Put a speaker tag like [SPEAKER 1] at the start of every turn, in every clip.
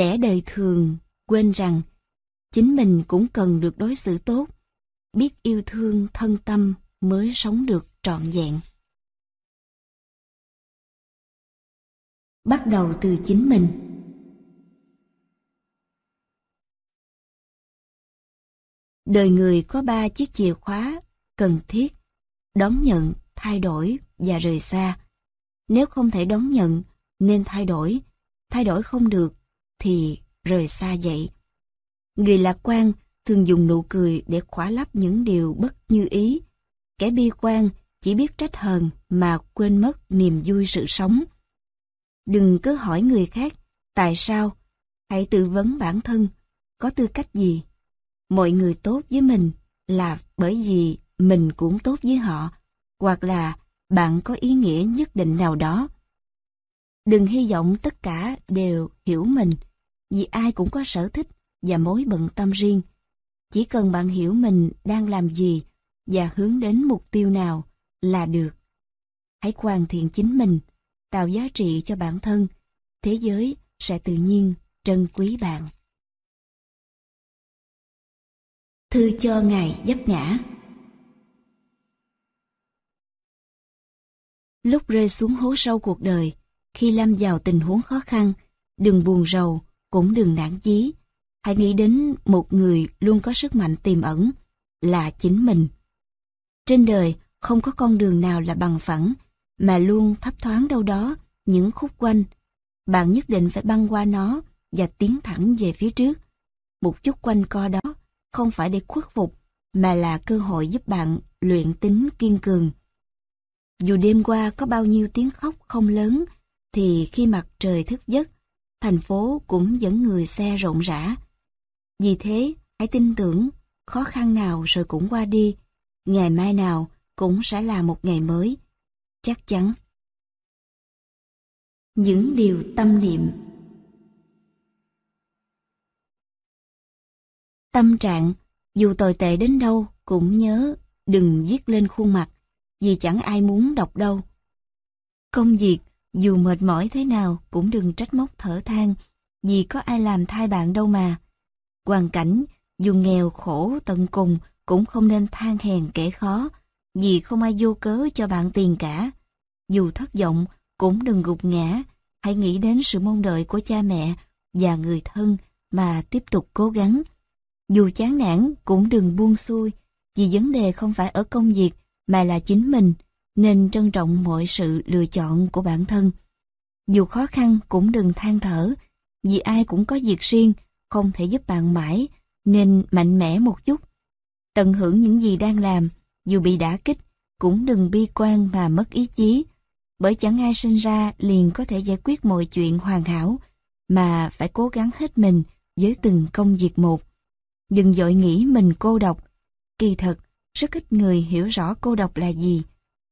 [SPEAKER 1] lẽ đời thường quên rằng
[SPEAKER 2] chính mình cũng cần được đối xử tốt biết yêu thương thân tâm mới sống được trọn vẹn bắt đầu từ chính mình đời người có ba chiếc chìa khóa cần thiết
[SPEAKER 1] đón nhận thay đổi và rời xa nếu không thể đón nhận nên thay đổi thay đổi không được thì rời xa vậy. Người lạc quan thường dùng nụ cười để khóa lấp những điều bất như ý. Kẻ bi quan chỉ biết trách hờn mà quên mất niềm vui sự sống. Đừng cứ hỏi người khác tại sao, hãy tự vấn bản thân có tư cách gì. Mọi người tốt với mình là bởi vì mình cũng tốt với họ, hoặc là bạn có ý nghĩa nhất định nào đó. Đừng hy vọng tất cả đều hiểu mình vì ai cũng có sở thích và mối bận tâm riêng. Chỉ cần bạn hiểu mình đang làm gì và hướng đến mục tiêu nào là được. Hãy hoàn thiện chính mình, tạo giá trị cho bản thân,
[SPEAKER 2] thế giới sẽ tự nhiên trân quý bạn. Thư cho ngài dấp ngã Lúc rơi xuống hố sâu cuộc đời, khi lâm vào
[SPEAKER 1] tình huống khó khăn, đừng buồn rầu, cũng đừng nản chí. Hãy nghĩ đến một người luôn có sức mạnh tiềm ẩn, là chính mình. Trên đời, không có con đường nào là bằng phẳng, mà luôn thấp thoáng đâu đó, những khúc quanh. Bạn nhất định phải băng qua nó và tiến thẳng về phía trước. Một chút quanh co đó không phải để khuất phục, mà là cơ hội giúp bạn luyện tính kiên cường. Dù đêm qua có bao nhiêu tiếng khóc không lớn, thì khi mặt trời thức giấc, thành phố cũng dẫn người xe rộn rã. Vì thế, hãy tin tưởng, khó khăn nào rồi cũng qua đi, ngày mai nào cũng
[SPEAKER 2] sẽ là một ngày mới. Chắc chắn. Những điều tâm niệm
[SPEAKER 1] Tâm trạng, dù tồi tệ đến đâu cũng nhớ đừng viết lên khuôn mặt, vì chẳng ai muốn đọc đâu. Công việc dù mệt mỏi thế nào cũng đừng trách móc thở than, vì có ai làm thay bạn đâu mà. Hoàn cảnh, dù nghèo khổ tận cùng cũng không nên than hèn kẻ khó, vì không ai vô cớ cho bạn tiền cả. Dù thất vọng cũng đừng gục ngã, hãy nghĩ đến sự mong đợi của cha mẹ và người thân mà tiếp tục cố gắng. Dù chán nản cũng đừng buông xuôi, vì vấn đề không phải ở công việc mà là chính mình nên trân trọng mọi sự lựa chọn của bản thân. Dù khó khăn cũng đừng than thở, vì ai cũng có việc riêng, không thể giúp bạn mãi, nên mạnh mẽ một chút. Tận hưởng những gì đang làm, dù bị đả kích, cũng đừng bi quan mà mất ý chí, bởi chẳng ai sinh ra liền có thể giải quyết mọi chuyện hoàn hảo, mà phải cố gắng hết mình với từng công việc một. Đừng dội nghĩ mình cô độc. Kỳ thật, rất ít người hiểu rõ cô độc là gì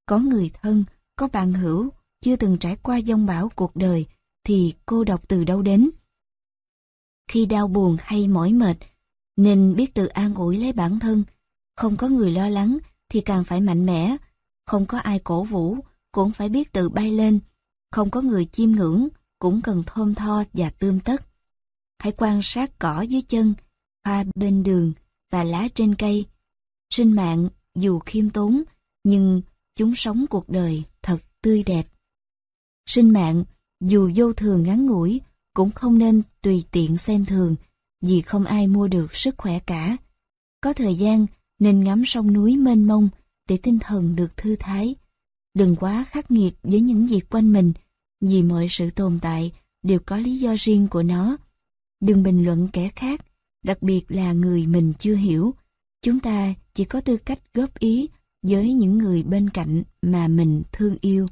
[SPEAKER 1] có người thân, có bạn hữu, chưa từng trải qua dông bão cuộc đời, thì cô độc từ đâu đến? Khi đau buồn hay mỏi mệt, nên biết tự an ủi lấy bản thân, không có người lo lắng thì càng phải mạnh mẽ, không có ai cổ vũ cũng phải biết tự bay lên, không có người chiêm ngưỡng cũng cần thơm tho và tươm tất. Hãy quan sát cỏ dưới chân, hoa bên đường và lá trên cây. Sinh mạng dù khiêm tốn nhưng chúng sống cuộc đời thật tươi đẹp. Sinh mạng, dù vô thường ngắn ngủi, cũng không nên tùy tiện xem thường, vì không ai mua được sức khỏe cả. Có thời gian nên ngắm sông núi mênh mông để tinh thần được thư thái. Đừng quá khắc nghiệt với những việc quanh mình, vì mọi sự tồn tại đều có lý do riêng của nó. Đừng bình luận kẻ khác, đặc biệt là người mình chưa hiểu. Chúng ta chỉ có tư cách góp ý với những người bên cạnh mà mình thương yêu.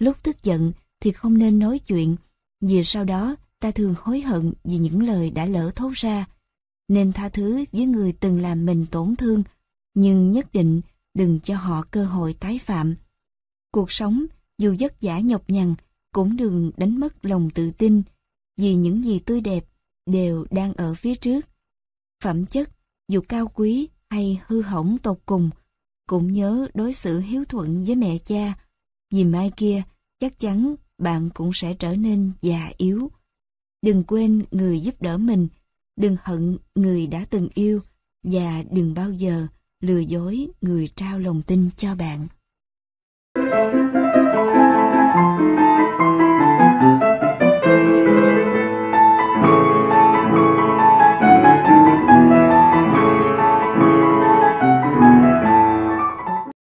[SPEAKER 1] Lúc tức giận thì không nên nói chuyện, vì sau đó ta thường hối hận vì những lời đã lỡ thốt ra. Nên tha thứ với người từng làm mình tổn thương, nhưng nhất định đừng cho họ cơ hội tái phạm. Cuộc sống, dù vất vả nhọc nhằn, cũng đừng đánh mất lòng tự tin, vì những gì tươi đẹp đều đang ở phía trước. Phẩm chất, dù cao quý hay hư hỏng tột cùng, cũng nhớ đối xử hiếu thuận với mẹ cha. Vì mai kia, chắc chắn bạn cũng sẽ trở nên già yếu. Đừng quên người giúp đỡ mình, đừng hận người đã từng yêu và đừng bao giờ lừa dối người trao lòng tin cho bạn.